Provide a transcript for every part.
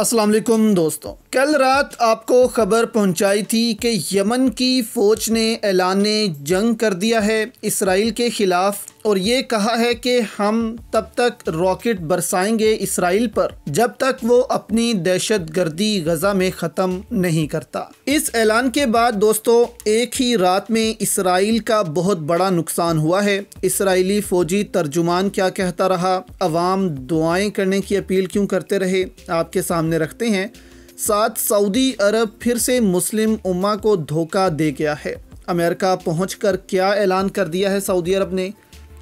असलम दोस्तों कल रात आपको ख़बर पहुंचाई थी कि यमन की फ़ौज ने ऐलान जंग कर दिया है इसराइल के ख़िलाफ़ और ये कहा है कि हम तब तक रॉकेट बरसाएंगे इसराइल पर जब तक वो अपनी दहशत गर्दी गज़ा में ख़त्म नहीं करता इस ऐलान के बाद दोस्तों एक ही रात में इसराइल का बहुत बड़ा नुकसान हुआ है इसराइली फ़ौजी तर्जुमान क्या कहता रहा अवाम दुआएं करने की अपील क्यों करते रहे आपके सामने सामने रखते हैं साथ सऊदी अरब फिर से मुस्लिम उम्मा को धोखा दे गया है अमेरिका पहुंचकर क्या ऐलान कर दिया है सऊदी अरब ने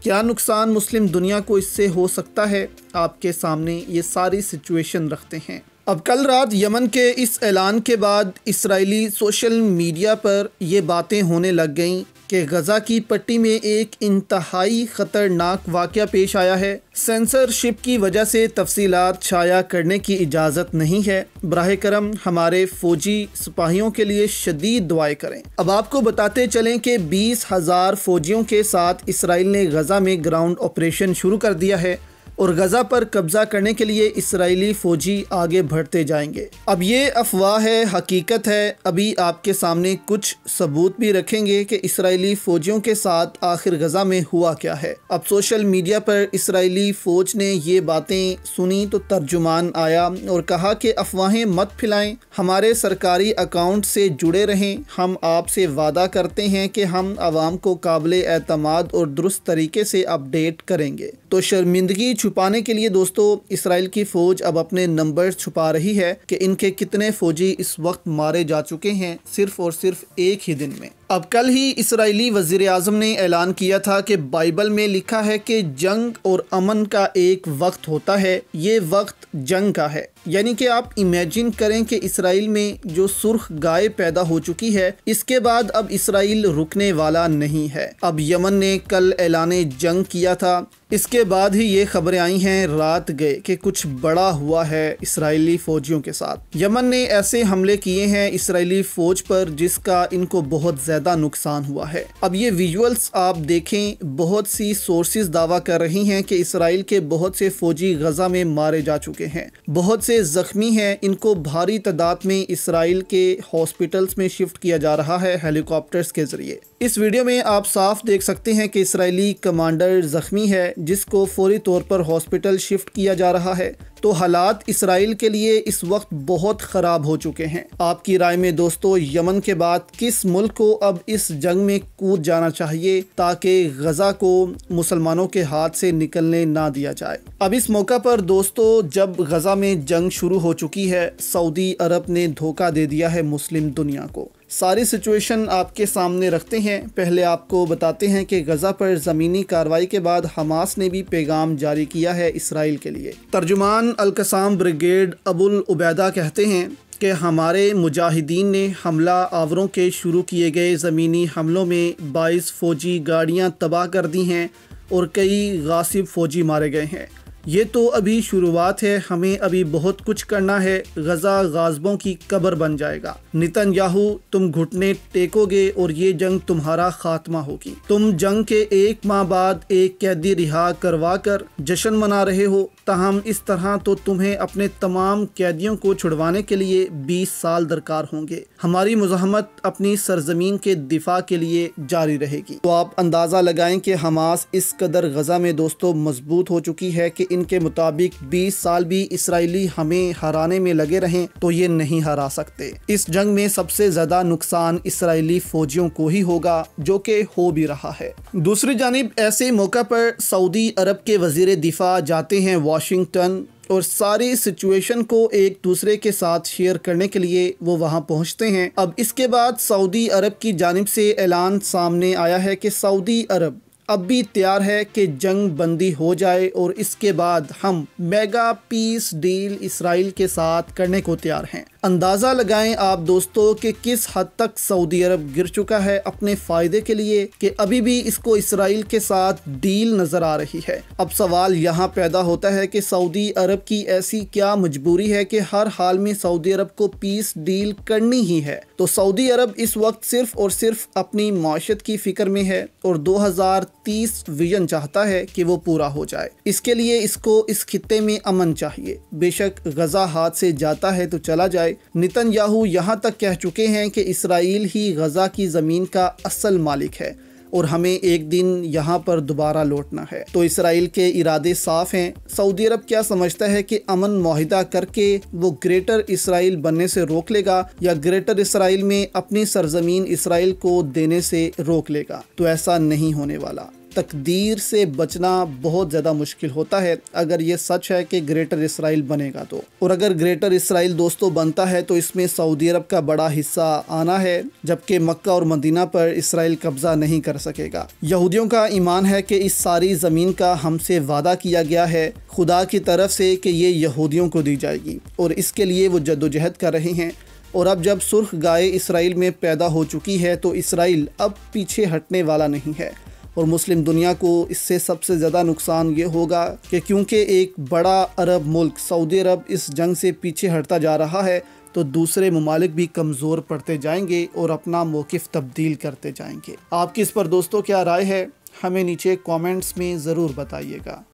क्या नुकसान मुस्लिम दुनिया को इससे हो सकता है आपके सामने ये सारी सिचुएशन रखते हैं अब कल रात यमन के इस ऐलान के बाद इसराइली सोशल मीडिया पर ये बातें होने लग गईं कि गज़ा की पट्टी में एक इंतहाई ख़तरनाक वाक़ पेश आया है सेंसरशिप की वजह से तफसीलात शाया करने की इजाज़त नहीं है बरह करम हमारे फ़ौजी सिपाहियों के लिए शदीद दुआएं करें अब आपको बताते चलें कि बीस हज़ार फ़ौजियों के साथ इसराइल ने गज़ा में ग्राउंड ऑपरेशन शुरू कर दिया है और गज़ा पर कब्ज़ा करने के लिए इसराइली फ़ौजी आगे बढ़ते जाएंगे अब ये अफवाह है हकीकत है अभी आपके सामने कुछ सबूत भी रखेंगे कि इसराइली फ़ौजियों के साथ आखिर गज़ा में हुआ क्या है अब सोशल मीडिया पर इसराइली फ़ौज ने ये बातें सुनी तो तर्जुमान आया और कहा कि अफवाहें मत फैलाएं हमारे सरकारी अकाउंट से जुड़े रहें हम आपसे वादा करते हैं कि हम आवाम को काबिल एतमाद और दुरुस्त तरीके से अपडेट करेंगे तो शर्मिंदगी छुपाने के लिए दोस्तों इसराइल की फ़ौज अब अपने नंबर्स छुपा रही है कि इनके कितने फ़ौजी इस वक्त मारे जा चुके हैं सिर्फ़ और सिर्फ एक ही दिन में अब कल ही इसराइली वज़ी अजम ने ऐलान किया था कि बाइबल में लिखा है कि जंग और अमन का एक वक्त होता है ये वक्त जंग का है यानी कि आप इमेजिन करें कि इसराइल में जो सुर्ख गाय पैदा हो चुकी है इसके बाद अब इसराइल रुकने वाला नहीं है अब यमन ने कल ऐलान जंग किया था इसके बाद ही ये खबरें आई हैं रात गए कि कुछ बड़ा हुआ है इसराइली फौजियों के साथ यमन ने ऐसे हमले किए हैं इसराइली फौज पर जिसका इनको बहुत ज्यादा नुकसान हुआ है अब ये विजुअल्स आप देखें बहुत सी सोर्सेज दावा कर रही हैं कि इसराइल के बहुत से फौजी गजा में मारे जा चुके हैं बहुत से जख्मी हैं इनको भारी तादाद में इसराइल के हॉस्पिटल्स में शिफ्ट किया जा रहा है हेलीकॉप्टर्स के जरिए इस वीडियो में आप साफ देख सकते हैं कि इसराइली कमांडर ज़ख्मी है जिसको फौरी तौर पर हॉस्पिटल शिफ्ट किया जा रहा है तो हालात इसराइल के लिए इस वक्त बहुत ख़राब हो चुके हैं आपकी राय में दोस्तों यमन के बाद किस मुल्क को अब इस जंग में कूद जाना चाहिए ताकि गज़ा को मुसलमानों के हाथ से निकलने ना दिया जाए अब इस मौका पर दोस्तों जब गज़ा में जंग शुरू हो चुकी है सऊदी अरब ने धोखा दे दिया है मुस्लिम दुनिया को सारी सिचुएशन आपके सामने रखते हैं पहले आपको बताते हैं कि गज़ा पर ज़मीनी कार्रवाई के बाद हमास ने भी पैगाम जारी किया है इसराइल के लिए तर्जुमान अलकसाम ब्रिगेड अबुल उबैदा कहते हैं कि हमारे मुजाहिदीन ने हमला आवरों के शुरू किए गए ज़मीनी हमलों में बाईस फ़ौजी गाड़ियाँ तबाह कर दी हैं और कई गासिब फ़ौजी मारे गए हैं ये तो अभी शुरुआत है हमें अभी बहुत कुछ करना है गजा गाजबों की कबर बन जाएगा नितन याहू तुम घुटने टेकोगे और ये जंग तुम्हारा खात्मा होगी तुम जंग के एक माह बाद एक कैदी रिहा करवा कर जश्न मना रहे हो तहम इस तरह तो तुम्हें अपने तमाम कैदियों को छुड़वाने के लिए बीस साल दरकार होंगे हमारी मुजामत अपनी सरजमीन के दिफा के लिए जारी रहेगी तो आप अंदाज़ा लगाए की हमास इस कदर गजा में दोस्तों मजबूत हो चुकी है की के मुताबिक 20 साल भी इसराइली हमें हराने में लगे रहें तो ये नहीं हरा सकते इस जंग में सबसे ज्यादा नुकसान इसराइली फौजियों को ही होगा जो कि हो भी रहा है दूसरी जानब ऐसे मौका पर सऊदी अरब के वजीर दिफा जाते हैं वाशिंगटन और सारी सिचुएशन को एक दूसरे के साथ शेयर करने के लिए वो वहाँ पहुँचते हैं अब इसके बाद सऊदी अरब की जानब से ऐलान सामने आया है कि सऊदी अरब अब भी तैयार है कि जंग बंदी हो जाए और इसके बाद हम मेगा पीस डील इसराइल के साथ करने को तैयार हैं अंदाज़ा लगाएं आप दोस्तों कि किस हद तक सऊदी अरब गिर चुका है अपने फ़ायदे के लिए कि अभी भी इसको इसराइल के साथ डील नज़र आ रही है अब सवाल यहाँ पैदा होता है कि सऊदी अरब की ऐसी क्या मजबूरी है कि हर हाल में सऊदी अरब को पीस डील करनी ही है तो सऊदी अरब इस वक्त सिर्फ और सिर्फ अपनी मीशत की फ़िक्र में है और दो हज़ार तीस विजन चाहता है कि वो पूरा हो जाए इसके लिए इसको इस खत्े में अमन चाहिए बेशक गजा हाथ से जाता है तो चला जाए नितन याहू यहाँ तक कह चुके हैं कि इसराइल ही गजा की ज़मीन का असल मालिक है और हमें एक दिन यहाँ पर दोबारा लौटना है तो इसराइल के इरादे साफ हैं सऊदी अरब क्या समझता है कि अमन माहिदा करके वो ग्रेटर इसराइल बनने से रोक लेगा या ग्रेटर इसराइल में अपनी सरजमीन इसराइल को देने से रोक लेगा तो ऐसा नहीं होने वाला तकदीर से बचना बहुत ज़्यादा मुश्किल होता है अगर ये सच है कि ग्रेटर इसराइल बनेगा तो और अगर ग्रेटर इसराइल दोस्तों बनता है तो इसमें सऊदी अरब का बड़ा हिस्सा आना है जबकि मक्का और मदीना पर इसराइल कब्जा नहीं कर सकेगा यहूदियों का ईमान है कि इस सारी ज़मीन का हमसे वादा किया गया है खुदा की तरफ से कि ये यहूदियों को दी जाएगी और इसके लिए वो जद्दोजहद कर रहे हैं और अब जब सुर्ख गाय इसराइल में पैदा हो चुकी है तो इसराइल अब पीछे हटने वाला नहीं है और मुस्लिम दुनिया को इससे सबसे ज़्यादा नुकसान ये होगा कि क्योंकि एक बड़ा अरब मुल्क सऊदी अरब इस जंग से पीछे हटता जा रहा है तो दूसरे ममालिक भी कमज़ोर पड़ते जाएंगे और अपना मौक़ तब्दील करते जाएंगे आपकी इस पर दोस्तों क्या राय है हमें नीचे कॉमेंट्स में ज़रूर बताइएगा